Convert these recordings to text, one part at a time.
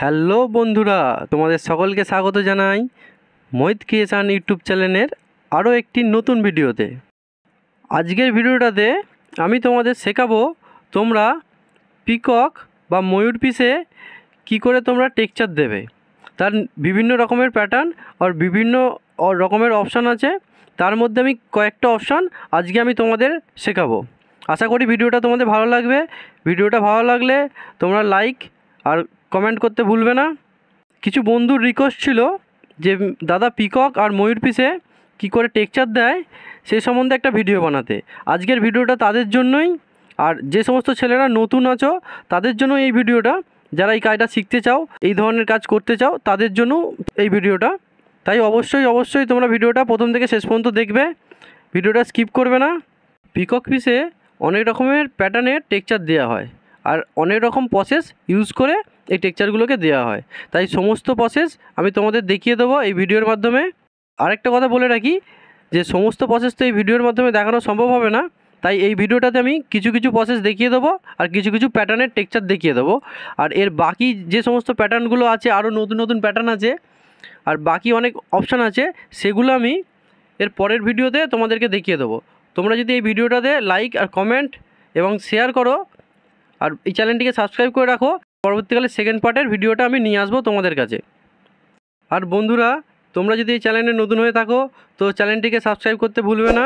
Hello বন্ধুরা তোমাদের সকলকে স্বাগত জানাই মহিত ক্রিয়েশান ইউটিউব চ্যানেলের আরও একটি নতুন ভিডিওতে আজকের ভিডিওটাতে আমি তোমাদের শেখাবো তোমরা পিকক বা ময়ূর পিসে কি করে তোমরা টেকচার দেবে তার বিভিন্ন রকমের প্যাটার্ন আর বিভিন্ন রকমের অপশান আছে তার মধ্যে আমি কয়েকটা অপশান আজকে আমি তোমাদের শেখাবো আশা করি ভিডিওটা তোমাদের ভালো লাগবে ভিডিওটা ভালো লাগলে তোমরা লাইক আর কমেন্ট করতে ভুলবে না কিছু বন্ধুর রিকোয়েস্ট ছিল যে দাদা পিকক আর ময়ূর পিসে কী করে টেকচার দেয় সে সম্বন্ধে একটা ভিডিও বানাতে আজকের ভিডিওটা তাদের জন্যই আর যে সমস্ত ছেলেরা নতুন আছো তাদের জন্য এই ভিডিওটা যারা এই কাজটা শিখতে চাও এই ধরনের কাজ করতে চাও তাদের জন্য এই ভিডিওটা তাই অবশ্যই অবশ্যই তোমরা ভিডিওটা প্রথম থেকে শেষ পর্যন্ত দেখবে ভিডিওটা স্কিপ করবে না পিকক পিসে অনেক রকমের প্যাটার্নের টেকচার দেওয়া হয় আর অনেক রকম প্রসেস ইউজ করে এই টেক্সচারগুলোকে দেওয়া হয় তাই সমস্ত প্রসেস আমি তোমাদের দেখিয়ে দেবো এই ভিডিওর মাধ্যমে আরেকটা কথা বলে রাখি যে সমস্ত প্রসেস তো এই ভিডিওর মাধ্যমে দেখানো সম্ভব হবে না তাই এই ভিডিওটাতে আমি কিছু কিছু প্রসেস দেখিয়ে দেবো আর কিছু কিছু প্যাটার্নের টেক্সচার দেখিয়ে দেবো আর এর বাকি যে সমস্ত প্যাটার্নগুলো আছে আরও নতুন নতুন প্যাটার্ন আছে আর বাকি অনেক অপশান আছে সেগুলো আমি এর পরের ভিডিওতে তোমাদেরকে দেখিয়ে দেবো তোমরা যদি এই ভিডিওটাতে লাইক আর কমেন্ট এবং শেয়ার করো আর এই চ্যানেলটিকে সাবস্ক্রাইব করে রাখো পরবর্তীকালে সেকেন্ড পার্টের ভিডিওটা আমি নিয়ে আসবো তোমাদের কাছে আর বন্ধুরা তোমরা যদি এই চ্যানেলে নতুন হয়ে থাকো তো চ্যানেলটিকে সাবস্ক্রাইব করতে ভুলবে না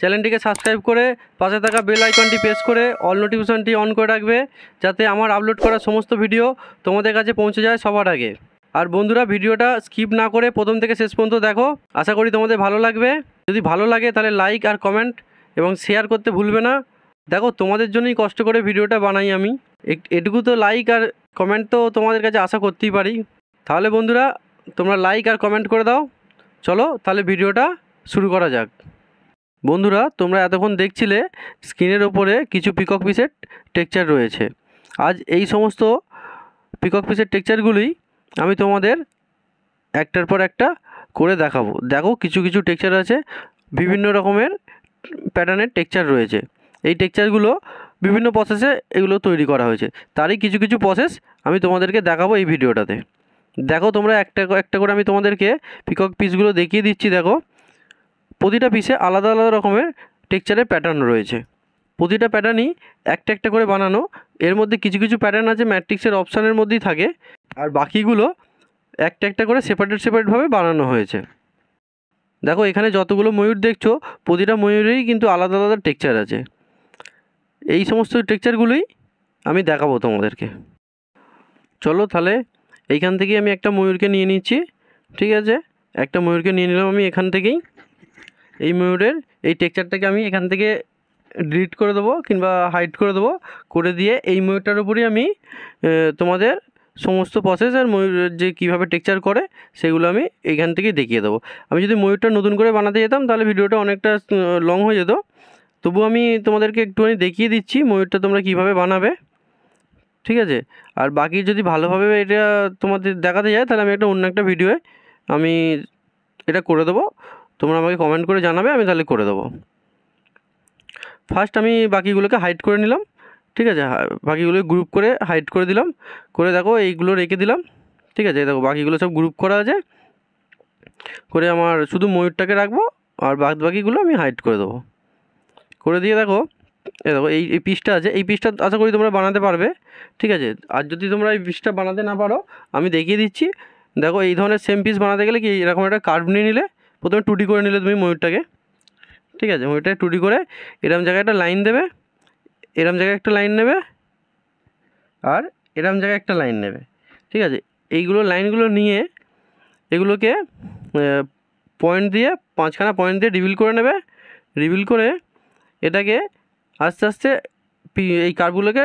চ্যানেলটিকে সাবস্ক্রাইব করে পাশে থাকা বেল আইকনটি প্রেস করে অল নোটিফিকেশনটি অন করে রাখবে যাতে আমার আপলোড করা সমস্ত ভিডিও তোমাদের কাছে পৌঁছে যায় সবার আগে আর বন্ধুরা ভিডিওটা স্কিপ না করে প্রথম থেকে শেষ পর্যন্ত দেখো আশা করি তোমাদের ভালো লাগবে যদি ভালো লাগে তাহলে লাইক আর কমেন্ট এবং শেয়ার করতে ভুলবে না দেখো তোমাদের জন্যই কষ্ট করে ভিডিওটা বানাই আমি এটুকু তো লাইক আর কমেন্ট তো তোমাদের কাছে আশা করতেই পারি তাহলে বন্ধুরা তোমরা লাইক আর কমেন্ট করে দাও চলো তাহলে ভিডিওটা শুরু করা যাক বন্ধুরা তোমরা এতক্ষণ দেখছিলে স্ক্রিনের ওপরে কিছু পিকক পিসের টেকচার রয়েছে আজ এই সমস্ত পিকক পিসের টেকচারগুলি আমি তোমাদের একটার পর একটা করে দেখাবো দেখো কিছু কিছু টেকচার আছে বিভিন্ন রকমের প্যাটার্নের টেকচার রয়েছে এই টেক্সচারগুলো বিভিন্ন প্রসেসে এগুলো তৈরি করা হয়েছে তারই কিছু কিছু প্রসেস আমি তোমাদেরকে দেখাবো এই ভিডিওটাতে দেখো তোমরা একটা একটা করে আমি তোমাদেরকে পিকক পিসগুলো দেখিয়ে দিচ্ছি দেখো প্রতিটা পিসে আলাদা আলাদা রকমের টেক্সচারের প্যাটার্ন রয়েছে প্রতিটা প্যাটার্নই একটা একটা করে বানানো এর মধ্যে কিছু কিছু প্যাটার্ন আছে ম্যাট্রিক্সের অপশানের মধ্যেই থাকে আর বাকিগুলো একটা একটা করে সেপারেট সেপারেটভাবে বানানো হয়েছে দেখো এখানে যতগুলো ময়ূর দেখছো প্রতিটা ময়ূরেই কিন্তু আলাদা আলাদা টেক্সচার আছে এই সমস্ত টেক্সচারগুলোই আমি দেখাবো তোমাদেরকে চলো তাহলে এইখান থেকে আমি একটা ময়ূরকে নিয়ে নিচ্ছি ঠিক আছে একটা ময়ূরকে নিয়ে নিলাম আমি এখান থেকেই এই ময়ূরের এই টেক্সচারটাকে আমি এখান থেকে ডিলিট করে দেবো কিংবা হাইড করে দেবো করে দিয়ে এই ময়ূরটার উপরই আমি তোমাদের সমস্ত প্রসেস আর ময়ূরের যে কীভাবে টেক্সচার করে সেগুলো আমি এইখান থেকে দেখিয়ে দেবো আমি যদি ময়ূরটা নতুন করে বানাতে যেতাম তাহলে ভিডিওটা অনেকটা লং হয়ে যেত তবু আমি তোমাদেরকে একটুখানি দেখিয়ে দিচ্ছি ময়ূরটা তোমরা কিভাবে বানাবে ঠিক আছে আর বাকি যদি ভালোভাবে এটা তোমাদের দেখাতে যায় তাহলে আমি একটা অন্য একটা ভিডিওয়ে আমি এটা করে দেবো তোমরা আমাকে কমেন্ট করে জানাবে আমি তাহলে করে দেবো ফার্স্ট আমি বাকিগুলোকে হাইড করে নিলাম ঠিক আছে বাকিগুলো গ্রুপ করে হাইড করে দিলাম করে দেখো এইগুলো রেখে দিলাম ঠিক আছে দেখো বাকিগুলো সব গ্রুপ করা আছে করে আমার শুধু ময়ূরটাকে রাখবো আর বাদ বাকিগুলো আমি হাইড করে দেবো করে দিয়ে দেখো এ দেখো এই এই পিসটা আছে এই পিসটা আশা করি তোমরা বানাতে পারবে ঠিক আছে আর যদি তোমরা এই পিসটা বানাতে না পারো আমি দেখিয়ে দিচ্ছি দেখো এই ধরনের সেম পিস বানাতে গেলে কি এরকম একটা কার্ভ নিয়ে নিলে প্রথমে টুটি করে নিলে তুমি ময়ূরটাকে ঠিক আছে ময়ূরটাকে টুটি করে এরম জায়গায় একটা লাইন দেবে এরম জায়গায় একটা লাইন নেবে আর এরম জায়গায় একটা লাইন নেবে ঠিক আছে এইগুলো লাইনগুলো নিয়ে এগুলোকে পয়েন্ট দিয়ে পাঁচখানা পয়েন্ট দিয়ে রিভিল করে নেবে রিভিল করে এটাকে আস্তে আস্তে এই কার্ভগুলোকে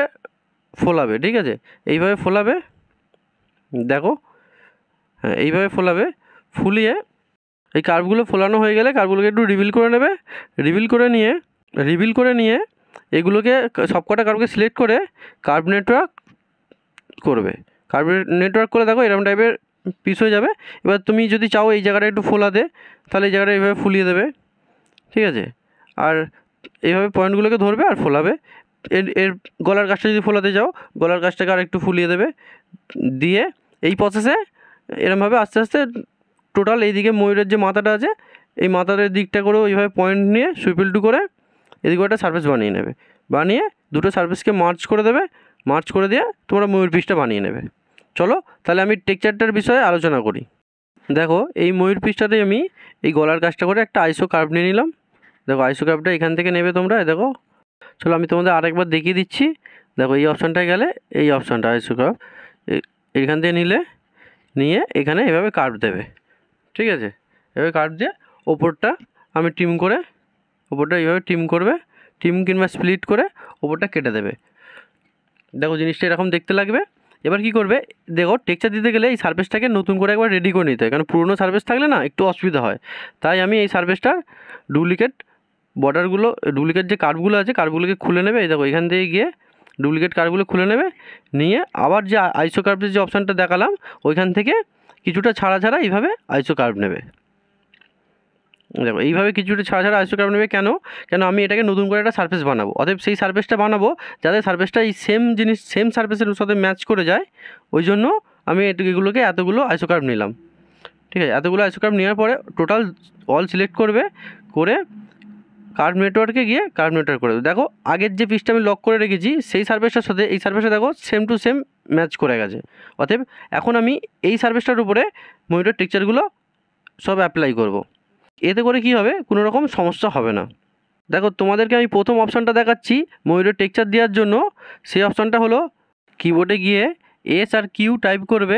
ফোলাবে ঠিক আছে এইভাবে ফোলাবে দেখো হ্যাঁ এইভাবে ফোলাবে ফুলিয়ে এই কার্ভগুলো ফোলানো হয়ে গেলে কার্ভগুলোকে একটু রিভিল করে নেবে রিভিল করে নিয়ে রিভিল করে নিয়ে এগুলোকে সবকটা কার্ভকে সিলেক্ট করে কার্ভ নেটওয়ার্ক করবে কার্ভ নেটওয়ার্ক করে দেখো এরকম টাইপের পিস হয়ে যাবে এবার তুমি যদি চাও এই জায়গাটা একটু ফোলাতে তাহলে এই জায়গাটা এইভাবে ফুলিয়ে দেবে ঠিক আছে আর এইভাবে পয়েন্টগুলোকে ধরবে আর ফোলাবে এর এর গলার গাছটা যদি ফোলাতে যাও গলার গাছটাকে আর একটু ফুলিয়ে দেবে দিয়ে এই প্রসেসে এরমভাবে আস্তে আস্তে টোটাল এইদিকে ময়ূরের যে মাথাটা আছে এই মাথার দিকটা করেও এইভাবে পয়েন্ট নিয়ে সুইপিলটু করে এদিকে একটা সার্ভিস বানিয়ে নেবে বানিয়ে দুটো সার্ভিসকে মার্চ করে দেবে মার্চ করে দিয়ে তোমরা ময়ূর পিসটা বানিয়ে নেবে চলো তাহলে আমি টেক্সচারটার বিষয়ে আলোচনা করি দেখো এই ময়ূর পিসটাতে আমি এই গলার কাজটা করে একটা আইসো কার্ভ নিয়ে নিলাম দেখো আইসোক্যাপটা এখান থেকে নেবে তোমরা দেখো চলো আমি তোমাদের আরেকবার দেখিয়ে দিচ্ছি দেখো এই অপশানটায় গেলে এই অপশানটা আইসোক্যাপ এখান থেকে নিলে নিয়ে এখানে এভাবে কার্ভ দেবে ঠিক আছে এভাবে কার্ভ দিয়ে ওপরটা আমি টিম করে ওপরটা এইভাবে টিম করবে টিম কিংবা স্প্লিট করে ওপরটা কেটে দেবে দেখো জিনিসটা এরকম দেখতে লাগবে এবার কি করবে দেখো টেক্সচার দিতে গেলে এই সার্ভিসটাকে নতুন করে একবার রেডি করে নিতে হয় কারণ পুরনো সার্ভিস থাকলে না একটু অসুবিধা হয় তাই আমি এই সার্ভিসটার ডুপ্লিকেট বর্ডারগুলো ডুপ্লিকেট যে কার্ডগুলো আছে কার্ডগুলোকে খুলে নেবে এই দেখো এখান থেকে গিয়ে ডুপ্লিকেট কার্ডগুলো খুলে নেবে নিয়ে আবার যে আইসো কার্ভের যে অপশানটা দেখালাম ওইখান থেকে কিছুটা ছাড়া ছাড়া এইভাবে আইসো কার্ভ নেবে দেখো এইভাবে কিছুটা ছাড়া ছাড়া আইসো কার্ভ নেবে কেন কেন আমি এটাকে নতুন করে একটা সার্ফেস বানাবো অতএব সেই সার্ফেসটা বানাবো যাতে সার্ফেসটা এই সেম জিনিস সেম সার্ফেসের সাথে ম্যাচ করে যায় ওই জন্য আমি এগুলোকে এতগুলো আইসো কার্ভ নিলাম ঠিক আছে এতগুলো আইসো কার্ভ নেওয়ার পরে টোটাল অল সিলেক্ট করবে করে কার্ভ নেটওয়ার্কে গিয়ে কার্ভ নেটওয়ার্ক করে দেবো দেখো আগের যে পিসটা আমি লক করে রেখেছি সেই সার্ভেসটার সাথে এই সার্ভিসটা দেখো সেম টু সেম ম্যাচ করে গেছে অতএব এখন আমি এই সার্ভেসটার উপরে মনিটর টেকচারগুলো সব অ্যাপ্লাই করব। এতে করে কি হবে কোনো রকম সমস্যা হবে না দেখো তোমাদেরকে আমি প্রথম অপশানটা দেখাচ্ছি ময়ূরের টেকচার দেওয়ার জন্য সেই অপশানটা হলো কিবোর্ডে গিয়ে এস আর কিউ টাইপ করবে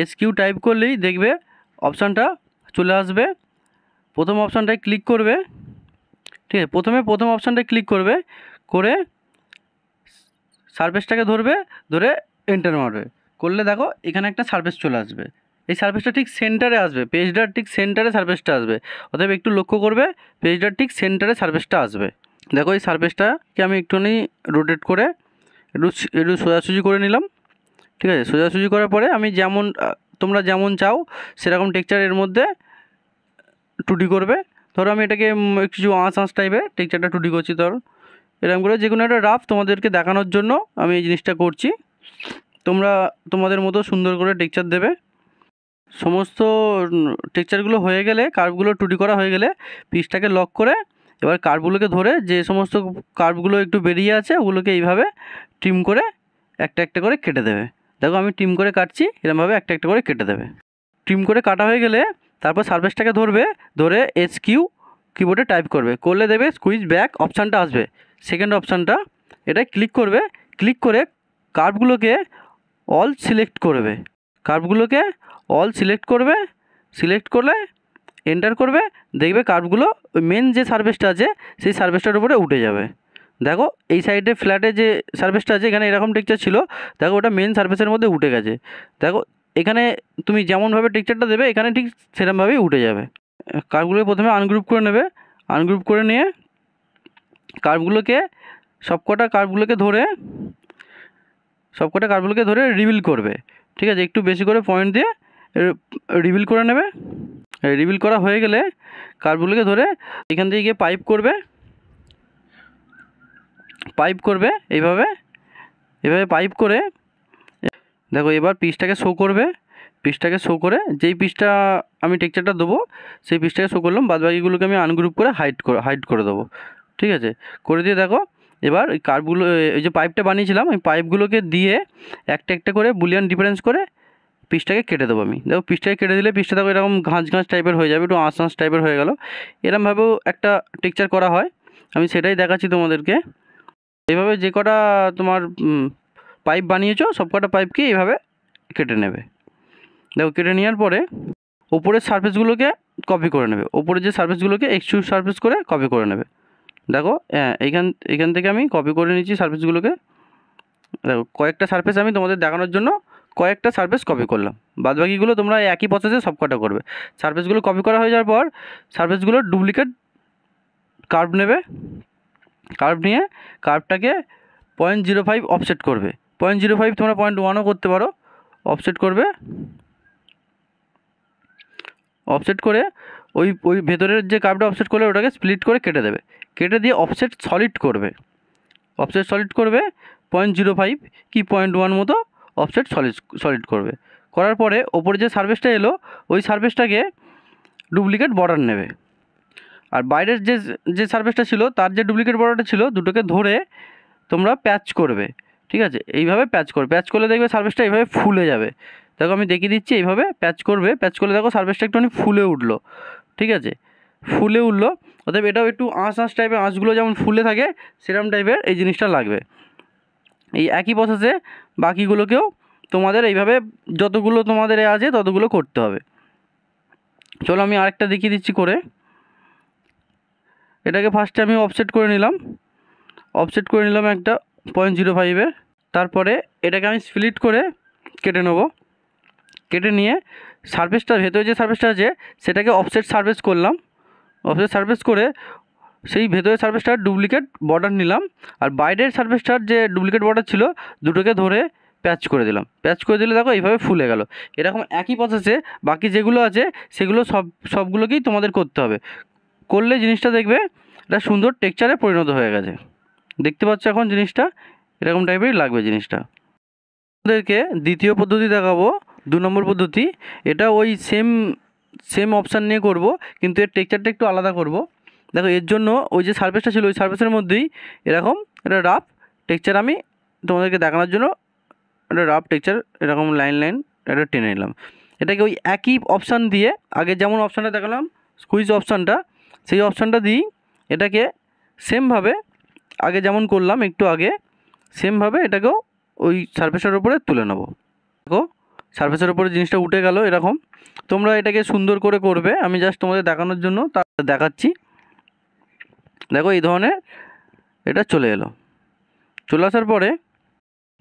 এস কিউ টাইপ করলেই দেখবে অপশানটা চলে আসবে প্রথম অপশানটায় ক্লিক করবে ঠিক আছে প্রথমে প্রথম অপশানটা ক্লিক করবে করে সার্ভেসটাকে ধরবে ধরে এন্টার মারবে করলে দেখো এখানে একটা সার্ভেস চলে আসবে এই সার্ভেসটা ঠিক সেন্টারে আসবে পেজটার ঠিক সেন্টারে সার্ভেসটা আসবে অতএব একটু লক্ষ্য করবে পেজটার ঠিক সেন্টারে সার্ভেসটা আসবে দেখো এই সার্ভেসটাকে আমি একটুখানি রোটেট করে একটু একটু সোজাসুজি করে নিলাম ঠিক আছে সোজাসুজি করার পরে আমি যেমন তোমরা যেমন চাও সেরকম টেক্সচার এর মধ্যে টুটি করবে ধরো আমি এটাকে কিছু আঁচ আঁচ টাইপের টেকচারটা টুটি করছি ধরো এরকম করে যে কোনো একটা রাফ তোমাদেরকে দেখানোর জন্য আমি এই জিনিসটা করছি তোমরা তোমাদের মতো সুন্দর করে টেক্সচার দেবে সমস্ত টেক্সচারগুলো হয়ে গেলে কার্ভগুলো টুটি করা হয়ে গেলে পিসটাকে লক করে এবার কার্ভগুলোকে ধরে যে সমস্ত কার্ভগুলো একটু বেরিয়ে আছে ওগুলোকে এইভাবে টিম করে একটা একটা করে কেটে দেবে দেখো আমি টিম করে কাটছি এরমভাবে একটা একটা করে কেটে দেবে টিম করে কাটা হয়ে গেলে তারপর সার্ভেসটাকে ধরবে ধরে এস কিউ কিবোর্ডে টাইপ করবে করলে দেবে স্কুইজ ব্যাক অপশানটা আসবে সেকেন্ড অপশানটা এটা ক্লিক করবে ক্লিক করে কার্ভগুলোকে অল সিলেক্ট করবে কার্ভগুলোকে অল সিলেক্ট করবে সিলেক্ট করলে এন্টার করবে দেখবে কার্ভগুলো মেন যে সার্ভেসটা আছে সেই সার্ভেসটার উপরে উঠে যাবে দেখো এই সাইডে ফ্ল্যাটে যে সার্ভেসটা আছে এখানে এরকম টেকচার ছিল দেখো ওটা মেন সার্ভেসের মধ্যে উঠে গেছে দেখো এখানে তুমি যেমনভাবে টেকচারটা দেবে এখানে ঠিক সেরমভাবেই উঠে যাবে কার্ভগুলোকে প্রথমে আনগ্রুপ করে নেবে আনগ্রুপ করে নিয়ে কার্ভগুলোকে সবকটা কার্ভগুলোকে ধরে সবকটা কার্ভগুলোকে ধরে রিভিল করবে ঠিক আছে একটু বেশি করে পয়েন্ট দিয়ে রিভিল করে নেবে রিভিল করা হয়ে গেলে কার্ভগুলোকে ধরে এখান থেকে গিয়ে পাইপ করবে পাইপ করবে এইভাবে এভাবে পাইপ করে দেখো এবার পিসটাকে শো করবে পিসটাকে শো করে যেই পিসটা আমি টেকচারটা দেবো সেই পিসটাকে শো করলাম বাদবাকিগুলোকে আমি আনগ্রুপ করে হাইড করে হাইড করে দেবো ঠিক আছে করে দিয়ে দেখো এবার ওই কার্ভগুলো ওই যে পাইপটা বানিয়েছিলাম ওই পাইপগুলোকে দিয়ে একটা একটা করে বুলিয়ান ডিফারেন্স করে পিসটাকে কেটে দেবো আমি দেখো পিসটাকে কেটে দিলে পিসটা দেখো এরকম ঘাঁচ ঘাঁচ টাইপের হয়ে যাবে একটু আঁচ আঁচ টাইপের হয়ে গেল এরমভাবেও একটা টেকচার করা হয় আমি সেটাই দেখাচ্ছি তোমাদেরকে এইভাবে যে কটা তোমার পাইপ বানিয়েছো সব কটা পাইপকে এইভাবে কেটে নেবে দেখো কেটে নেওয়ার পরে ওপরের সার্ফেসগুলোকে কপি করে নেবে ওপরে যে সার্ফেসগুলোকে এক্সট্রু সার্ফেস করে কপি করে নেবে দেখো হ্যাঁ এইখান এখান থেকে আমি কপি করে নিচ্ছি সার্ফেসগুলোকে দেখো কয়েকটা সার্ফেস আমি তোমাদের দেখানোর জন্য কয়েকটা সার্ফেস কপি করলাম বাদবাকিগুলো তোমরা একই প্রসেসে কটা করবে সার্ফেসগুলো কপি করা হয়ে যাওয়ার পর সার্ফেসগুলোর ডুপ্লিকেট কার্ভ নেবে কার্ভ নিয়ে কার্ভটাকে পয়েন্ট জিরো ফাইভ অফসেট করবে পয়েন্ট জিরো ফাইভ তোমরা পয়েন্ট ওয়ানও করতে পারো অফসেট করবে অফসেট করে ওই ওই ভেতরের যে কাপটা অফসেট করলে ওটাকে স্প্লিট করে কেটে দেবে কেটে দিয়ে অফসেট সলিড করবে অফসেট সলিড করবে পয়েন্ট জিরো ফাইভ কি পয়েন্ট ওয়ান মতো অফসেট সলিড সলিড করবে করার পরে ওপরে যে সার্ভেসটা এলো ওই সার্ভেসটাকে ডুপ্লিকেট বর্ডার নেবে আর বাইরের যে যে সার্ভেসটা ছিল তার যে ডুপ্লিকেট বর্ডারটা ছিল দুটোকে ধরে তোমরা প্যাচ করবে ঠিক আছে এইভাবে প্যাচ করবে প্যাচ করলে দেখবে সার্ভিসটা এইভাবে ফুলে যাবে দেখো আমি দেখিয়ে দিচ্ছি এইভাবে প্যাচ করবে প্যাচ করলে দেখো সার্ভিসটা একটুখানি ফুলে উঠলো ঠিক আছে ফুলে উঠলো অতএব এটাও একটু আঁশ আঁশ টাইপের আঁশগুলো যেমন ফুলে থাকে সেরম টাইপের এই জিনিসটা লাগবে এই একই প্রসেসে বাকিগুলোকেও তোমাদের এইভাবে যতগুলো তোমাদের এ আছে ততগুলো করতে হবে চলো আমি আরেকটা দেখিয়ে দিচ্ছি করে এটাকে ফার্স্টে আমি অফসেট করে নিলাম অফসেট করে নিলাম একটা পয়েন্ট জিরো ফাইভের তারপরে এটাকে আমি স্প্লিট করে কেটে নেব কেটে নিয়ে সার্ফেসটা ভেতরে যে সার্ফেসটা আছে সেটাকে অফসেট সার্ফেস করলাম অফসেট সার্ফেস করে সেই ভেতরের সার্ফেসটার ডুপ্লিকেট বর্ডার নিলাম আর বাইরের সার্ফেসটার যে ডুপ্লিকেট বর্ডার ছিল দুটোকে ধরে প্যাচ করে দিলাম প্যাচ করে দিলে দেখো এইভাবে ফুলে গেল এরকম একই প্রসেসে বাকি যেগুলো আছে সেগুলো সব সবগুলোকেই তোমাদের করতে হবে করলে জিনিসটা দেখবে এটা সুন্দর টেক্সচারে পরিণত হয়ে গেছে দেখতে পাচ্ছ এখন জিনিসটা এরকম টাইপেরই লাগবে জিনিসটা আমাদেরকে দ্বিতীয় পদ্ধতি দেখাবো দু নম্বর পদ্ধতি এটা ওই সেম সেম অপশান নিয়ে করব কিন্তু এর টেকচারটা একটু আলাদা করব দেখো এর জন্য ওই যে সার্ভেসটা ছিল ওই সার্ভেসের মধ্যেই এরকম এটা রাফ টেকচার আমি তোমাদেরকে দেখানোর জন্য একটা রাফ টেকচার এরকম লাইন লাইন এটা টেনে নিলাম এটাকে ওই একই অপশান দিয়ে আগে যেমন অপশানটা দেখালাম স্কুইজ অপশানটা সেই অপশানটা দিই এটাকে সেমভাবে আগে যেমন করলাম একটু আগে সেমভাবে এটাকেও ওই সার্ফেসের ওপরে তুলে নেবো দেখো সার্ফেসের ওপরে জিনিসটা উঠে গেল এরকম তোমরা এটাকে সুন্দর করে করবে আমি জাস্ট তোমাদের দেখানোর জন্য তা দেখাচ্ছি দেখো এই ধরনের এটা চলে এলো চলে আসার পরে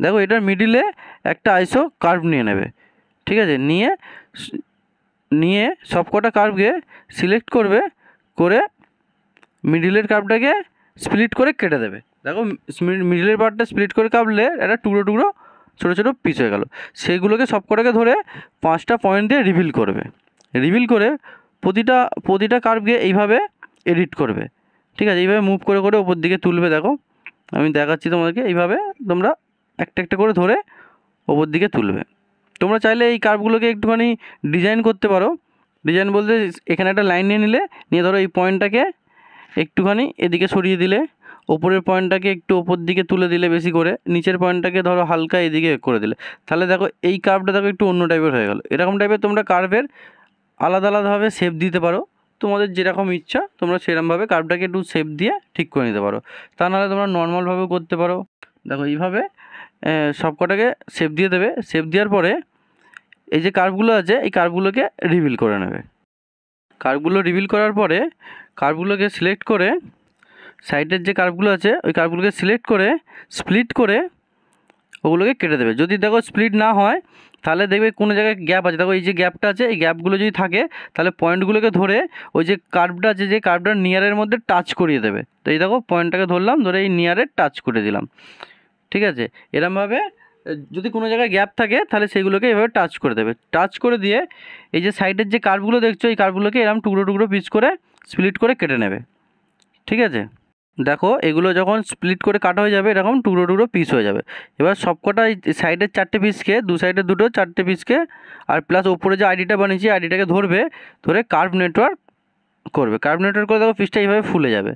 দেখো এটার মিডিলে একটা আইসো কার্ভ নিয়ে নেবে ঠিক আছে নিয়ে নিয়ে সব কটা কার্ভকে সিলেক্ট করবে করে মিডিলের কার্ভটাকে স্প্লিট করে কেটে দেবে দেখো মিডিলের পার্টটা স্প্লিট করে কাটলে একটা টুকরো টুকরো ছোটো ছোটো পিস হয়ে গেল সেইগুলোকে সবকটাকে ধরে পাঁচটা পয়েন্ট দিয়ে রিভিল করবে রিভিল করে প্রতিটা প্রতিটা কার্ভকে এইভাবে এডিট করবে ঠিক আছে এইভাবে মুভ করে করে ওপর দিকে তুলবে দেখো আমি দেখাচ্ছি তোমাদেরকে এইভাবে তোমরা একটা একটা করে ধরে ওপর দিকে তুলবে তোমরা চাইলে এই কার্ভগুলোকে একটুখানি ডিজাইন করতে পারো ডিজাইন বলতে এখানে একটা লাইন নিয়ে নিলে নিয়ে ধরো এই পয়েন্টটাকে একটুখানি এদিকে সরিয়ে দিলে ওপরের পয়েন্টটাকে একটু ওপর দিকে তুলে দিলে বেশি করে নিচের পয়েন্টটাকে ধরো হালকা এদিকে করে দিলে তাহলে দেখো এই কার্ভটা দেখো একটু অন্য টাইপের হয়ে গেল এরকম টাইপের তোমরা কার্ভের আলাদা আলাদাভাবে শেপ দিতে পারো তোমাদের যেরকম ইচ্ছা তোমরা সেরকমভাবে কার্ভটাকে একটু শেপ দিয়ে ঠিক করে নিতে পারো তা নাহলে তোমরা নর্মালভাবেও করতে পারো দেখো এইভাবে সব কটাকে শেপ দিয়ে দেবে শেপ দেওয়ার পরে এই যে কার্ভগুলো আছে এই কার্ভগুলোকে রিভিল করে নেবে কার্ভগুলো রিভিল করার পরে কার্ভগুলোকে সিলেক্ট করে সাইডের যে কার্ভগুলো আছে ওই কার্ভগুলোকে সিলেক্ট করে স্প্লিট করে ওগুলোকে কেটে দেবে যদি দেখো স্প্লিট না হয় তাহলে দেখবে কোনো জায়গায় গ্যাপ আছে দেখো এই যে গ্যাপটা আছে এই গ্যাপগুলো যদি থাকে তাহলে পয়েন্টগুলোকে ধরে ওই যে কার্ভটা আছে যে কার্ভটা নিয়ারের মধ্যে টাচ করিয়ে দেবে তো এই দেখো পয়েন্টটাকে ধরলাম ধরে এই নিয়ারে টাচ করে দিলাম ঠিক আছে এরমভাবে যদি কোনো জায়গায় গ্যাপ থাকে তাহলে সেগুলোকে এভাবে টাচ করে দেবে টাচ করে দিয়ে এই যে সাইডের যে কার্ভগুলো দেখছো এই কার্ভগুলোকে এরকম টুকরো টুকরো পিস করে স্প্লিট করে কেটে নেবে ঠিক আছে দেখো এগুলো যখন স্প্লিট করে কাটা হয়ে যাবে এরকম টুকরো টুকরো পিস হয়ে যাবে এবার সবকটা সাইডের চারটে পিসকে দু সাইডের দুটো চারটে পিসকে আর প্লাস ওপরে যে আইডিটা বানিয়েছি আইডিটাকে ধরবে ধরে কার্ভ নেটওয়ার্ক করবে কার্ভ নেটওয়ার্ক করে দেখো পিসটা এইভাবে ফুলে যাবে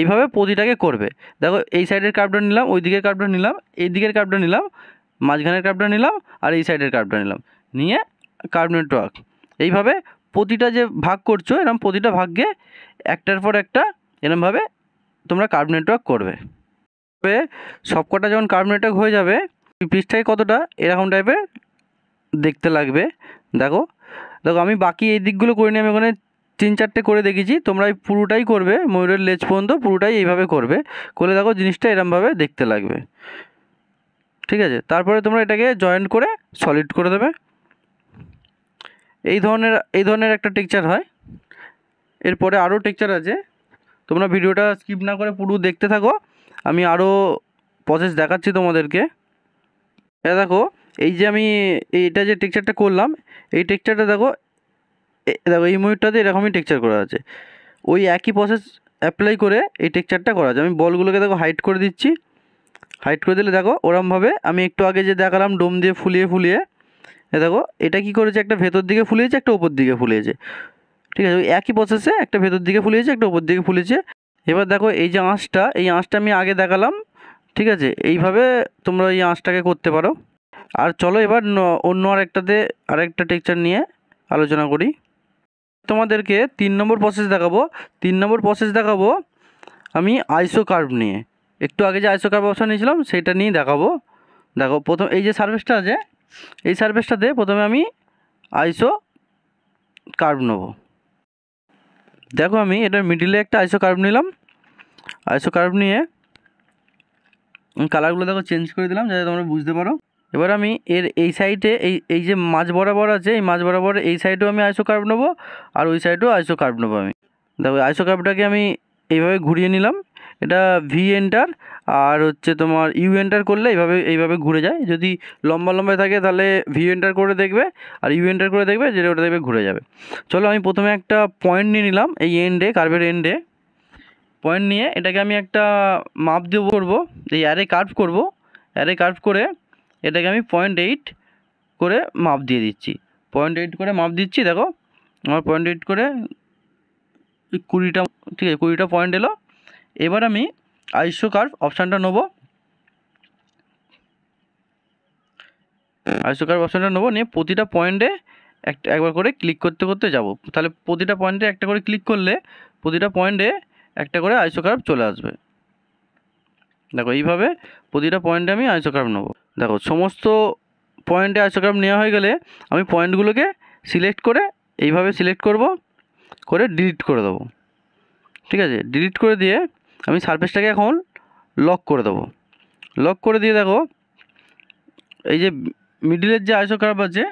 এইভাবে প্রতিটাকে করবে দেখো এই সাইডের কার্ভটা নিলাম ওই দিকের কার্ভটা নিলাম এই দিকের কার্ভটা নিলাম মাঝখানের কার্ভটা নিলাম আর এই সাইডের কার্ভটা নিলাম নিয়ে কার্ভ নেটওয়ার্ক এইভাবে প্রতিটা যে ভাগ করছো এরম প্রতিটা ভাগকে একটার পর একটা এরমভাবে তোমরা কার্ভ নেটওয়ার্ক করবে তবে সবকটা যখন কার্ভ নেটওয়ার্ক হয়ে যাবে পৃষ্ঠায় কতটা এরকম টাইপের দেখতে লাগবে দেখো দেখো আমি বাকি এই দিকগুলো করিনি আমি ওখানে তিন চারটে করে দেখেছি তোমরা এই পুরোটাই করবে ময়ূরের লেজ পর্যন্ত পুরোটাই এইভাবে করবে করে দেখো জিনিসটা এরমভাবে দেখতে লাগবে ঠিক আছে তারপরে তোমরা এটাকে জয়েন্ট করে সলিড করে দেবে এই ধরনের এই ধরনের একটা টেকচার হয় এরপরে আরও টেকচার আছে তোমরা ভিডিওটা স্কিপ না করে পুরো দেখতে থাকো আমি আরও প্রসেস দেখাচ্ছি তোমাদেরকে এ দেখো এই যে আমি এইটা যে টেকচারটা করলাম এই টেকচারটা দেখো দেখো এই ময়ূরটাতে এরকমই টেকচার করা আছে ওই একই প্রসেস অ্যাপ্লাই করে এই টেকচারটা করা আছে আমি বলগুলোকে দেখো হাইট করে দিচ্ছি হাইট করে দিলে দেখো ওরমভাবে আমি একটু আগে যে দেখালাম ডোম দিয়ে ফুলিয়ে ফুলিয়ে এ দেখো এটা কি করেছে একটা ভেতর দিকে ফুলিয়েছে একটা ওপর দিকে ফুলিয়েছে ঠিক আছে একই প্রসেসে একটা ভেতর দিকে ফুলিয়েছে একটা ওপর দিকে ফুলিয়েছে এবার দেখো এই যে আঁশটা এই আঁশটা আমি আগে দেখালাম ঠিক আছে এইভাবে তোমরা এই আঁশটাকে করতে পারো আর চলো এবার অন্য আরেকটাতে আরেকটা টেকচার নিয়ে আলোচনা করি তোমাদেরকে তিন নম্বর প্রসেস দেখাবো তিন নম্বর প্রসেস দেখাবো আমি আইসো কার্ভ নিয়ে একটু আগে যে আইসোকার ব্যবস্থা নিয়েছিলাম সেটা নিয়ে দেখাবো দেখো প্রথম এই যে সার্ভিসটা আছে এই সার্ভিসটাতে প্রথমে আমি আইসো কার্ভ নেব দেখো আমি এটার মিডিলে একটা আইসো কার্ভ নিলাম আইসো কার্ভ নিয়ে কালারগুলো দেখো চেঞ্জ করে দিলাম যাতে তোমরা বুঝতে পারো এবার আমি এর এই সাইডে এই এই যে মাছ বরাবর আছে এই মাছ বরাবর এই সাইডেও আমি আইসো কার্ভ নেবো আর ওই সাইডেও আইসো কার্ভ নেবো আমি দেখো আইসো কার্ভটাকে আমি এইভাবে ঘুরিয়ে নিলাম এটা ভি এন্টার আর হচ্ছে তোমার ইউ এন্টার করলে এইভাবে এইভাবে ঘুরে যায় যদি লম্বা লম্বা থাকে তাহলে ভি এন্টার করে দেখবে আর ইউ এন্টার করে দেখবে যেটা ওটা দেখবে ঘুরে যাবে চলো আমি প্রথমে একটা পয়েন্ট নিয়ে নিলাম এই এন্ডে কার্ভের এন্ডে পয়েন্ট নিয়ে এটাকে আমি একটা মাপ দিয়ে করবো এই অ্যারে কার্ভ করব অ্যারে কার্ভ করে এটাকে আমি পয়েন্ট এইট করে মাপ দিয়ে দিচ্ছি পয়েন্ট এইট করে মাপ দিচ্ছি দেখো আমার পয়েন্ট এইট করে কুড়িটা ঠিক আছে কুড়িটা পয়েন্ট এলো এবার আমি আইসো কার্ভ অপশানটা নেবো আইসো কার্ভ অপশানটা নেবো নিয়ে প্রতিটা পয়েন্টে একটা একবার করে ক্লিক করতে করতে যাব তাহলে প্রতিটা পয়েন্টে একটা করে ক্লিক করলে প্রতিটা পয়েন্টে একটা করে আইসো কার্ভ চলে আসবে দেখো এইভাবে প্রতিটা পয়েন্টে আমি আইসো কার্ভ নেবো দেখো সমস্ত পয়েন্টে আইসো কার্ভ নেওয়া হয়ে গেলে আমি পয়েন্টগুলোকে সিলেক্ট করে এইভাবে সিলেক্ট করব করে ডিলিট করে দেবো ঠিক আছে ডিলিট করে দিয়ে আমি সারফেসটাকে এখন লক করে দেবো লক করে দিয়ে দেখো এই যে মিডিলের যে আয়স কার্ভ আছে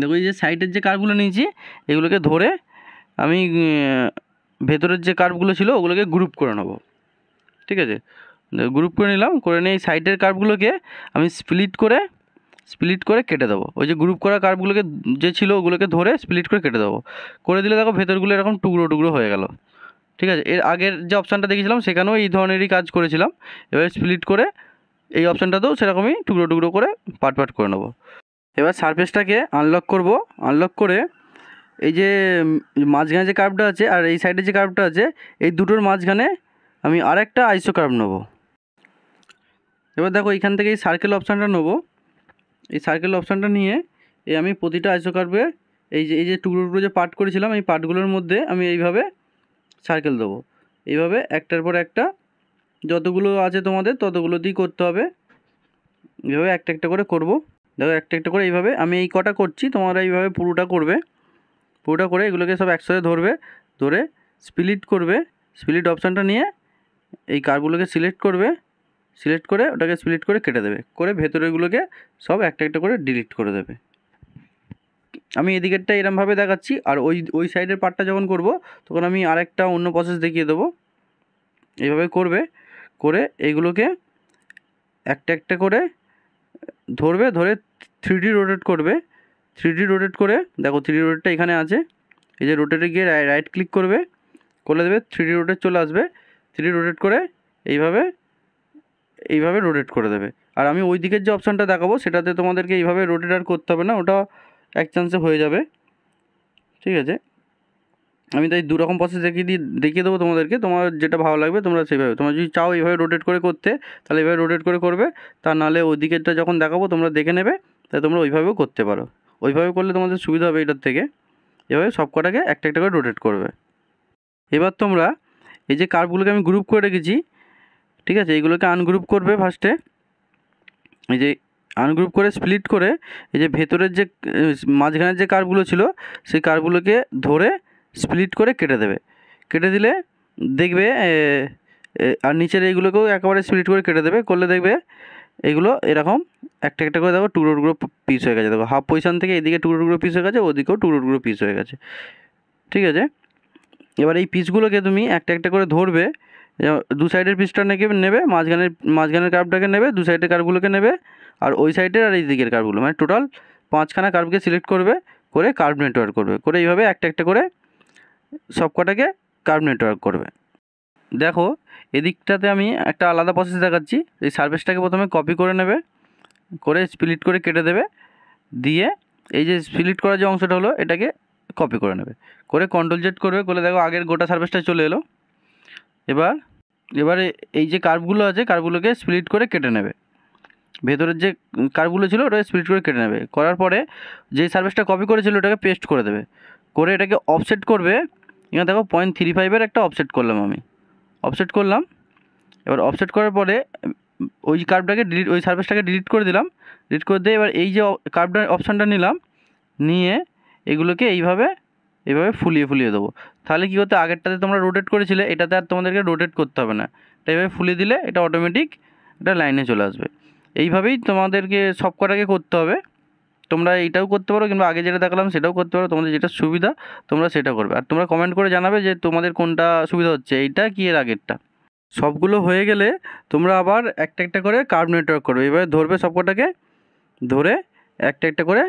দেখো এই যে সাইডের যে কার্ভগুলো নিয়েছি এগুলোকে ধরে আমি ভেতরের যে কার্ভগুলো ছিল ওগুলোকে গ্রুপ করে নেব ঠিক আছে গ্রুপ করে নিলাম করে নিয়ে সাইডের কার্ভগুলোকে আমি স্প্লিট করে স্প্লিট করে কেটে দেবো ওই যে গ্রুপ করা কার্ভগুলোকে যে ছিল ওগুলোকে ধরে স্প্লিট করে কেটে দেবো করে দিলে দেখো ভেতরগুলো এরকম টুকরো টুকরো হয়ে গেল ঠিক আছে এর আগের যে অপশানটা দেখেছিলাম সেখানেও এই ধরনেরই কাজ করেছিলাম এবার স্প্লিট করে এই অপশানটাতেও সেরকমই টুকরো টুকরো করে পাট পাট করে নেবো এবার সারফেসটাকে আনলক করব আনলক করে এই যে মাঝখানে যে কার্ভটা আছে আর এই সাইডে যে কার্ভটা আছে এই দুটোর মাঝখানে আমি আর একটা আইসো কার্ভ নেবো এবার দেখো এখান থেকে এই সার্কেল অপশানটা নেবো এই সার্কেল অপশানটা নিয়ে এই আমি প্রতিটা আইসো কার্ভে এই যে এই যে টুকরো টুকরো যে পার্ট করেছিলাম এই পার্টগুলোর মধ্যে আমি এইভাবে সার্কেল দেবো এইভাবে একটার পর একটা যতগুলো আছে তোমাদের ততগুলো দিয়ে করতে হবে এইভাবে একটা একটা করে করব দেখো একটা একটা করে এইভাবে আমি এই কটা করছি তোমরা এইভাবে পুরোটা করবে পুরোটা করে এগুলোকে সব একসাথে ধরবে ধরে স্প্লিট করবে স্প্লিট অপশানটা নিয়ে এই কারগুলোকে সিলেক্ট করবে সিলেক্ট করে ওটাকে স্প্লিট করে কেটে দেবে করে ভেতরেগুলোকে সব একটা একটা করে ডিলিট করে দেবে আমি এদিকেরটা এরমভাবে দেখাচ্ছি আর ওই ওই সাইডের পার্টটা যখন করব তখন আমি আরেকটা অন্য প্রসেস দেখিয়ে দেবো এভাবে করবে করে এইগুলোকে একটা একটা করে ধরবে ধরে থ্রি রোটেট করবে থ্রি রোটেট করে দেখো থ্রি রোটেটটা এখানে আছে এই যে রোটেটে গিয়ে রাইট ক্লিক করবে করে দেবে থ্রি রোটেট চলে আসবে থ্রি রোটেট করে এইভাবে এইভাবে রোটেট করে দেবে আর আমি ওই দিকের যে অপশানটা দেখাবো সেটাতে তোমাদেরকে এইভাবে রোটেট আর করতে হবে না ওটা এক চান্সে হয়ে যাবে ঠিক আছে আমি তাই দু রকম প্রসেস দেখিয়ে দিই দেখিয়ে দেবো তোমাদেরকে তোমার যেটা ভালো লাগবে তোমরা সেইভাবে তোমরা যদি চাও এইভাবে রোটেট করে করতে তাহলে এইভাবে রোটেট করে করবে তা নাহলে ওদিকেরটা যখন দেখাবো তোমরা দেখে নেবে তাই তোমরা ওইভাবেও করতে পারো ওইভাবে করলে তোমাদের সুবিধা হবে এটার থেকে এভাবে সব কটাকে একটা একটা করে রোটেট করবে এবার তোমরা এই যে কার্ভগুলোকে আমি গ্রুপ করে রেখেছি ঠিক আছে এইগুলোকে আনগ্রুপ করবে ফার্স্টে এই যে আনগ্রুপ করে স্প্লিট করে এই যে ভেতরের যে মাঝখানের যে কারগুলো ছিল সেই কারগুলোকে ধরে স্প্লিট করে কেটে দেবে কেটে দিলে দেখবে আর নিচের এইগুলোকেও একেবারে স্প্লিট করে কেটে দেবে করলে দেখবে এগুলো এরকম একটা একটা করে দেখো রোড গ্রুপ পিস হয়ে গেছে দেখো হাফ পজিশান থেকে এদিকে রোড গ্রুপ পিস হয়ে গেছে ওদিকেও রোড গ্রুপ পিস হয়ে গেছে ঠিক আছে এবার এই পিসগুলোকে তুমি একটা একটা করে ধরবে দু সাইডের পিসটা নেবে নেবে মাঝখানের মাঝখানের কার্ভটাকে নেবে দু সাইডের কার্ভগুলোকে নেবে আর ওই সাইডের আর এই দিকের কার্ভগুলো মানে টোটাল পাঁচখানা কার্ভকে সিলেক্ট করবে করে কার্ভ নেটওয়ার্ক করবে করে এইভাবে একটা একটা করে সব কটাকে কার্ভ নেটওয়ার্ক করবে দেখো এদিকটাতে আমি একটা আলাদা প্রসেস দেখাচ্ছি এই সার্ভিসটাকে প্রথমে কপি করে নেবে করে স্প্লিট করে কেটে দেবে দিয়ে এই যে স্প্লিট করা যে অংশটা হলো এটাকে কপি করে নেবে করে কন্ট্রোল জেট করবে করে দেখো আগের গোটা সার্ভিসটা চলে এলো এবার এবারে এই যে কার্ভগুলো আছে কার্ভগুলোকে স্প্লিট করে কেটে নেবে ভেতরের যে কার্ভগুলো ছিল ওটাকে স্প্লিট করে কেটে নেবে করার পরে যেই সার্ভিসটা কপি করেছিল ওটাকে পেস্ট করে দেবে করে এটাকে অফসেট করবে এখানে দেখো পয়েন্ট থ্রি ফাইভের একটা অফসেট করলাম আমি অফসেট করলাম এবার অফসেট করার পরে ওই কার্ভটাকে ডিলিট ওই সার্ভিসটাকে ডিলিট করে দিলাম ডিলিট করে দিয়ে এবার এই যে কার্ভটার অপশানটা নিলাম নিয়ে এগুলোকে এইভাবে এইভাবে ফুলিয়ে ফুলিয়ে দেবো তাহলে কী হতো আগেরটাতে তোমরা রোটেট করেছিলে এটাতে আর তোমাদেরকে রোটেট করতে হবে না এটা এভাবে ফুলিয়ে দিলে এটা অটোমেটিক এটা লাইনে চলে আসবে এইভাবেই তোমাদেরকে সব কটাকে করতে হবে তোমরা এইটাও করতে পারো কিংবা আগে যেটা দেখালাম সেটাও করতে পারো তোমাদের যেটা সুবিধা তোমরা সেটা করবে আর তোমরা কমেন্ট করে জানাবে যে তোমাদের কোনটা সুবিধা হচ্ছে এইটা কি এর আগেরটা সবগুলো হয়ে গেলে তোমরা আবার একটা একটা করে কার্ভ নেটওয়ার্ক করবে এবারে ধরবে সবকটাকে ধরে একটা একটা করে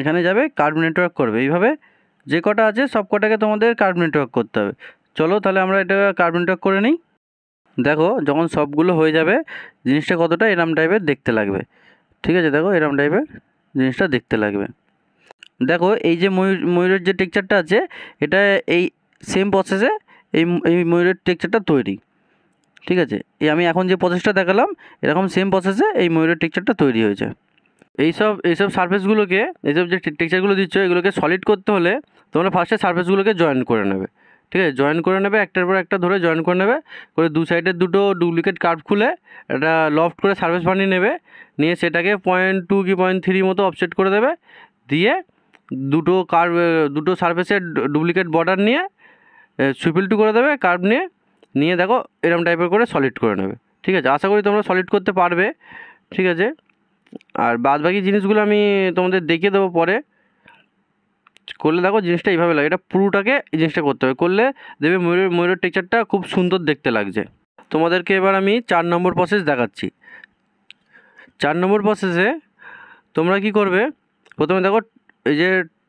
এখানে যাবে কার্ভ নেটওয়ার্ক করবে এইভাবে যে কটা আছে সব কটাকে তোমাদের কার্ভ নেটওয়ার্ক করতে হবে চলো তাহলে আমরা এটা কার্ব নেটওয়ার্ক করে নিই দেখো যখন সবগুলো হয়ে যাবে জিনিসটা কতটা এরাম টাইপের দেখতে লাগবে ঠিক আছে দেখো এরাম টাইপের জিনিসটা দেখতে লাগবে দেখো এই যে ময়ূর ময়ূরের যে টেকচারটা আছে এটা এই সেম প্রসেসে এই এই ময়ূরের টেকচারটা তৈরি ঠিক আছে এই আমি এখন যে প্রসেসটা দেখালাম এরকম সেম প্রসেসে এই ময়ূরের টেকচারটা তৈরি হয়েছে এইসব এইসব সার্ফেসগুলোকে এইসব যে টেকচারগুলো দিচ্ছ এগুলোকে সলিড করতে হলে তোমরা ফার্স্টে সার্ফেসগুলোকে জয়েন করে নেবে ঠিক আছে জয়েন করে নেবে একটার পর একটা ধরে জয়েন করে নেবে করে দু সাইডের দুটো ডুপ্লিকেট কার্ভ খুলে একটা লফট করে সার্ভিস বানি নেবে নিয়ে সেটাকে পয়েন্ট টু কি পয়েন্ট থ্রি মতো অফসেট করে দেবে দিয়ে দুটো কার্ভ দুটো সার্ভিসের ডুপ্লিকেট বর্ডার নিয়ে সুইপিল টু করে দেবে কার্ভ নিয়ে নিয়ে দেখো এরম টাইপের করে সলিড করে নেবে ঠিক আছে আশা করি তোমরা সলিড করতে পারবে ঠিক আছে আর বাদ বাকি জিনিসগুলো আমি তোমাদের দেখিয়ে দেবো পরে করলে দেখো জিনিসটা এইভাবে লাগে এটা পুরোটাকে এই জিনিসটা করতে হবে করলে দেবে ময়ূরের ময়ূরের টেক্সচারটা খুব সুন্দর দেখতে লাগছে তোমাদেরকে এবার আমি চার নম্বর প্রসেস দেখাচ্ছি চার নম্বর প্রসেসে তোমরা কি করবে প্রথমে দেখো এই যে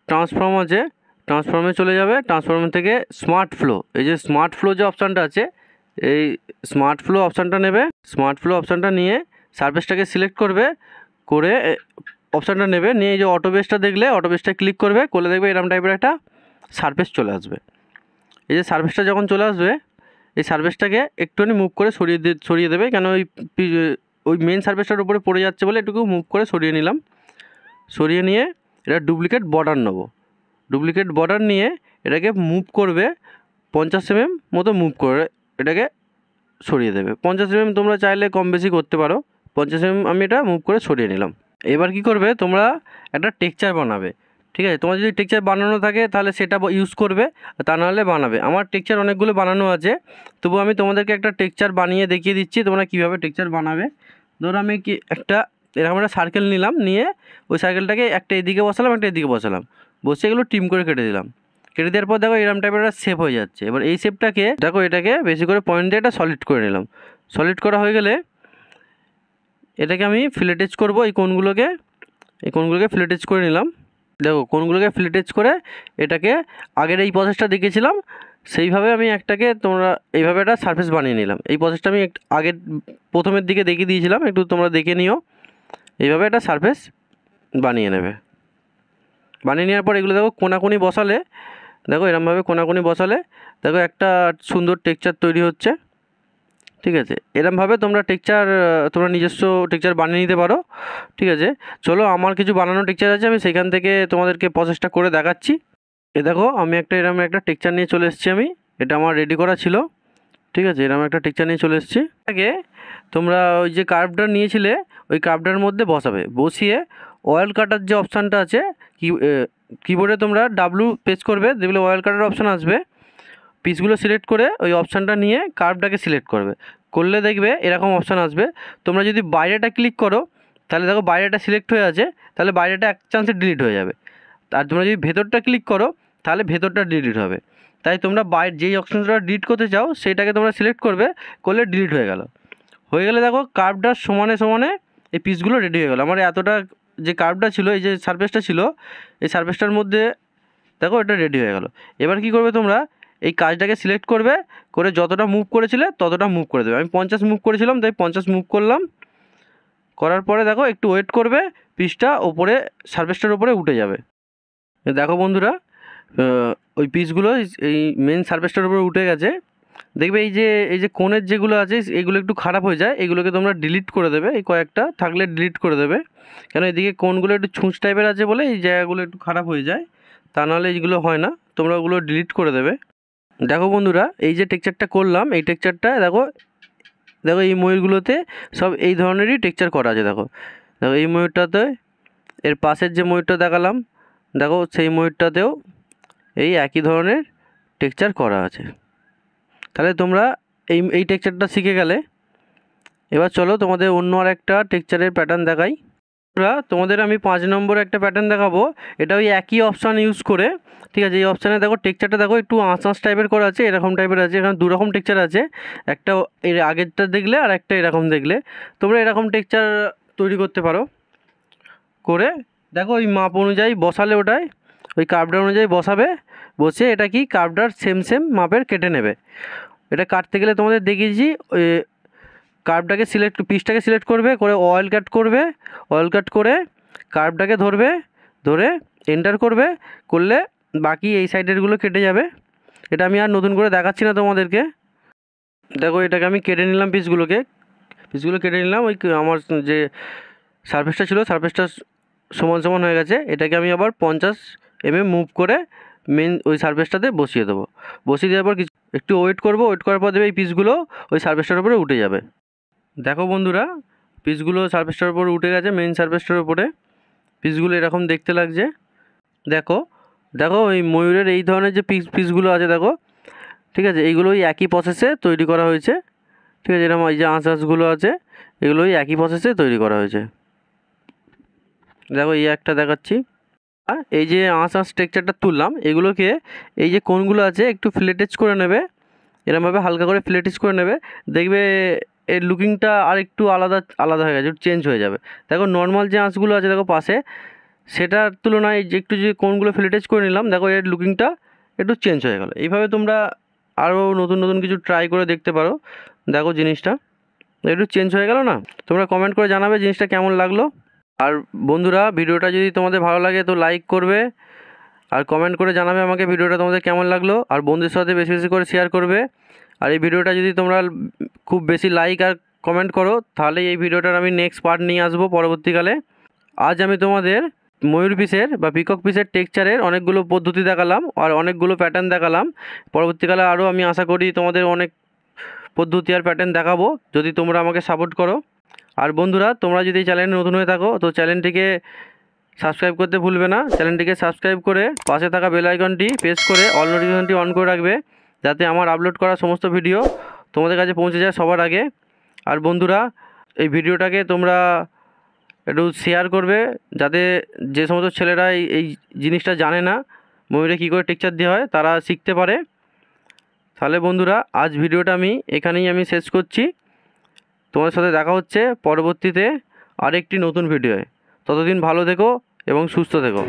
ট্রান্সফর্ম আছে ট্রান্সফর্মে চলে যাবে ট্রান্সফর্মে থেকে স্মার্ট ফ্লো এই যে স্মার্ট ফ্লো যে অপশানটা আছে এই স্মার্ট ফ্লো অপশানটা নেবে স্মার্ট ফ্লো অপশানটা নিয়ে সার্ভিসটাকে সিলেক্ট করবে করে অপশানটা নেবে নিয়ে যে অটো বেসটা দেখলে অটো বেসটা ক্লিক করবে করলে দেখবে এরম টাইপের একটা সার্ভেস চলে আসবে এই যে সার্ভেসটা যখন চলে আসবে এই সার্ভেসটাকে একটুখানি মুভ করে সরিয়ে দিয়ে সরিয়ে দেবে কেন ওই ওই মেন সার্ভেসটার উপরে পড়ে যাচ্ছে বলে এটুকু মুভ করে সরিয়ে নিলাম সরিয়ে নিয়ে এটা ডুপ্লিকেট বর্ডার নেবো ডুপ্লিকেট বর্ডার নিয়ে এটাকে মুভ করবে পঞ্চাশ এমএম মতো মুভ করে এটাকে সরিয়ে দেবে পঞ্চাশ এমএম তোমরা চাইলে কম বেশি করতে পারো পঞ্চাশ এমএম আমি এটা মুভ করে সরিয়ে নিলাম এবার কি করবে তোমরা একটা টেকচার বানাবে ঠিক আছে তোমার যদি টেকচার বানানো থাকে তাহলে সেটা ইউজ করবে তা নাহলে বানাবে আমার টেকচার অনেকগুলো বানানো আছে তবু আমি তোমাদেরকে একটা টেকচার বানিয়ে দেখিয়ে দিচ্ছি তোমরা কিভাবে টেকচার বানাবে ধরো আমি কি একটা এরকম একটা সার্কেল নিলাম নিয়ে ওই সার্কেলটাকে একটা এদিকে বসালাম একটা এদিকে বসালাম বসে এগুলো টিম করে কেটে দিলাম কেটে দেওয়ার পর দেখো এরম টাইপের একটা শেপ হয়ে যাচ্ছে এবার এই শেপটাকে দেখো এটাকে বেশি করে পয়েন্ট দিয়ে এটা সলিড করে নিলাম সলিড করা হয়ে গেলে এটাকে আমি ফিলেটেজ করব এই কোনগুলোকে এই কোনগুলোকে ফিলেটেজ করে নিলাম দেখো কোনগুলোকে ফিলেটেজ করে এটাকে আগের এই প্রসেসটা দেখেছিলাম সেইভাবে আমি একটাকে তোমরা এইভাবে একটা সারফেস বানিয়ে নিলাম এই প্রসেসটা আমি আগের প্রথমের দিকে দেখিয়ে দিয়েছিলাম একটু তোমরা দেখে নিও এইভাবে একটা সারফেস বানিয়ে নেবে বানিয়ে নেওয়ার পর এগুলো দেখো কোনাকুনি বসালে দেখো এরমভাবে কোনাকুনি বসালে দেখো একটা সুন্দর টেক্সচার তৈরি হচ্ছে ঠিক আছে এরমভাবে তোমরা টেকচার তোমরা নিজস্ব টেকচার বানিয়ে নিতে পারো ঠিক আছে চলো আমার কিছু বানানো টেকচার আছে আমি সেখান থেকে তোমাদেরকে প্রসেসটা করে দেখাচ্ছি এ দেখো আমি একটা এরম একটা টেকচার নিয়ে চলে এসেছি আমি এটা আমার রেডি করা ছিল ঠিক আছে এরম একটা টেকচার নিয়ে চলে এসেছি আগে তোমরা ওই যে কার্ভটা নিয়েছিলে ওই কার্ভটার মধ্যে বসাবে বসিয়ে অয়েল কাটার যে অপশানটা আছে কি কিবোর্ডে তোমরা ডাব্লু প্রেস করবে দেখলে অয়েল কাটার অপশান আসবে পিসগুলো সিলেক্ট করে ওই অপশানটা নিয়ে কার্ভটাকে সিলেক্ট করবে করলে দেখবে এরকম অপশান আসবে তোমরা যদি বাইরেটা ক্লিক করো তাহলে দেখো বাইরেটা সিলেক্ট হয়ে আছে তাহলে বাইরেটা এক চান্সে ডিলিট হয়ে যাবে আর তোমরা যদি ভেতরটা ক্লিক করো তাহলে ভেতরটা ডিলিট হবে তাই তোমরা বাইরে যেই অপশানটা ডিলিট করতে চাও সেটাকে তোমরা সিলেক্ট করবে করলে ডিলিট হয়ে গেল হয়ে গেলে দেখো কার্ভটার সমানে সমানে এই পিসগুলো রেডি হয়ে গেলো আমার এতটা যে কার্ভটা ছিল এই যে সার্ভেসটা ছিল এই সার্ভেসটার মধ্যে দেখো এটা রেডি হয়ে গেল এবার কি করবে তোমরা এই কাজটাকে সিলেক্ট করবে করে যতটা মুভ করেছিলে ততটা মুভ করে দেবে আমি পঞ্চাশ মুভ করেছিলাম তাই পঞ্চাশ মুভ করলাম করার পরে দেখো একটু ওয়েট করবে পিসটা ওপরে সার্ভেসটার ওপরে উঠে যাবে দেখো বন্ধুরা ওই পিসগুলো এই মেন সার্ভেসটার উপরে উঠে গেছে দেখবে এই যে এই যে কোণের যেগুলো আছে এগুলো একটু খারাপ হয়ে যায় এগুলোকে তোমরা ডিলিট করে দেবে এই কয়েকটা থাকলে ডিলিট করে দেবে কেন এদিকে কোণগুলো একটু ছুঁচ টাইপের আছে বলে এই জায়গাগুলো একটু খারাপ হয়ে যায় তা নাহলে এইগুলো হয় না তোমরা ওগুলো ডিলিট করে দেবে দেখো বন্ধুরা এই যে টেকচারটা করলাম এই টেকচারটা দেখো দেখো এই ময়ূরগুলোতে সব এই ধরনেরই টেকচার করা আছে দেখো দেখো এই ময়ূরটাতে এর পাশের যে ময়ূরটা দেখালাম দেখো সেই ময়ূরটাতেও এই একই ধরনের টেকচার করা আছে তাহলে তোমরা এই এই টেকচারটা শিখে গেলে এবার চলো তোমাদের অন্য আর একটা টেকচারের প্যাটার্ন দেখাই তোমাদের আমি পাঁচ নম্বর একটা প্যাটার্ন দেখাবো এটা ওই একই অপশান ইউজ করে ঠিক আছে এই অপশানে দেখো টেকচারটা দেখো একটু আঁচ আঁচ টাইপের করা আছে এরকম টাইপের আছে এখানে দুরকম টেকচার আছে একটা এর আগেরটা দেখলে আর একটা এরকম দেখলে তোমরা এরকম টেক্সচার তৈরি করতে পারো করে দেখো ওই মাপ অনুযায়ী বসালে ওটায় ওই কার্ভটার অনুযায়ী বসাবে বসে এটা কি কার্ভটার সেম সেম মাপের কেটে নেবে এটা কাটতে গেলে তোমাদের দেখিয়েছি কার্ভটাকে সিলেক্ট পিসটাকে সিলেক্ট করবে করে অয়েল কাট করবে অয়েল কাট করে কার্ভটাকে ধরবে ধরে এন্টার করবে করলে বাকি এই সাইডেরগুলো কেটে যাবে এটা আমি আর নতুন করে দেখাচ্ছি না তোমাদেরকে দেখো এটাকে আমি কেটে নিলাম পিসগুলোকে পিসগুলো কেটে নিলাম ওই আমার যে সারফেসটা ছিল সারফেসটা সমান সমান হয়ে গেছে এটাকে আমি আবার পঞ্চাশ এম মুভ করে মেন ওই সার্ভেসটাতে বসিয়ে দেবো বসিয়ে দেওয়ার পর কিছু একটু ওয়েট করবো ওয়েট করার পর দেবে এই পিসগুলো ওই সার্ভেসটার উপরে উঠে যাবে দেখো বন্ধুরা পিসগুলো সার্ফেসটার উপর উঠে গেছে মেইন সার্ফেসটার উপরে পিসগুলো এরকম দেখতে লাগছে দেখো দেখো ওই ময়ূরের এই ধরনের যে পিস পিসগুলো আছে দেখো ঠিক আছে ওই একই প্রসেসে তৈরি করা হয়েছে ঠিক আছে এরকম এই যে আঁশ আঁশগুলো আছে ওই একই প্রসেসে তৈরি করা হয়েছে দেখো এই একটা দেখাচ্ছি এই যে আঁশ আঁশ স্ট্রেকচারটা তুললাম এগুলোকে এই যে কোনগুলো আছে একটু ফ্লেটেজ করে নেবে এরমভাবে হালকা করে ফ্লেটেজ করে নেবে দেখবে এর লুকিংটা আর একটু আলাদা আলাদা হয়ে গেছে একটু চেঞ্জ হয়ে যাবে দেখো নর্মাল যে আঁশগুলো আছে দেখো পাশে সেটার তুলনায় যে একটু যে কোনগুলো ফিলিটেজ করে নিলাম দেখো এর লুকিংটা একটু চেঞ্জ হয়ে গেলো এইভাবে তোমরা আরও নতুন নতুন কিছু ট্রাই করে দেখতে পারো দেখো জিনিসটা একটু চেঞ্জ হয়ে গেল না তোমরা কমেন্ট করে জানাবে জিনিসটা কেমন লাগলো আর বন্ধুরা ভিডিওটা যদি তোমাদের ভালো লাগে তো লাইক করবে আর কমেন্ট করে জানাবে আমাকে ভিডিওটা তোমাদের কেমন লাগলো আর বন্ধুদের সাথে বেশি বেশি করে শেয়ার করবে আর এই ভিডিওটা যদি তোমরা খুব বেশি লাইক আর কমেন্ট করো তাহলে এই ভিডিওটার আমি নেক্সট পার্ট নিয়ে আসবো পরবর্তীকালে আজ আমি তোমাদের ময়ূর পিসের বা পিকক পিসের টেক্সচারের অনেকগুলো পদ্ধতি দেখালাম আর অনেকগুলো প্যাটার্ন দেখালাম পরবর্তীকালে আরও আমি আশা করি তোমাদের অনেক পদ্ধতি আর প্যাটার্ন দেখাবো যদি তোমরা আমাকে সাপোর্ট করো আর বন্ধুরা তোমরা যদি চ্যানেল নতুন হয়ে থাকো তো চ্যানেলটিকে সাবস্ক্রাইব করতে ভুলবে না চ্যানেলটিকে সাবস্ক্রাইব করে পাশে থাকা বেল আইকনটি প্রেস করে অল নোটিফিকেশনটি অন করে রাখবে যাতে আমার আপলোড করা সমস্ত ভিডিও তোমাদের কাছে পৌঁছে যায় সবার আগে আর বন্ধুরা এই ভিডিওটাকে তোমরা একটু শেয়ার করবে যাতে যে সমস্ত ছেলেরা এই জিনিসটা জানে না ময়ূরে কী করে টেকচার দেওয়া হয় তারা শিখতে পারে তাহলে বন্ধুরা আজ ভিডিওটা আমি এখানেই আমি শেষ করছি তোমাদের সাথে দেখা হচ্ছে পরবর্তীতে আরেকটি নতুন ভিডিও ততদিন ভালো থেকো এবং সুস্থ থেকো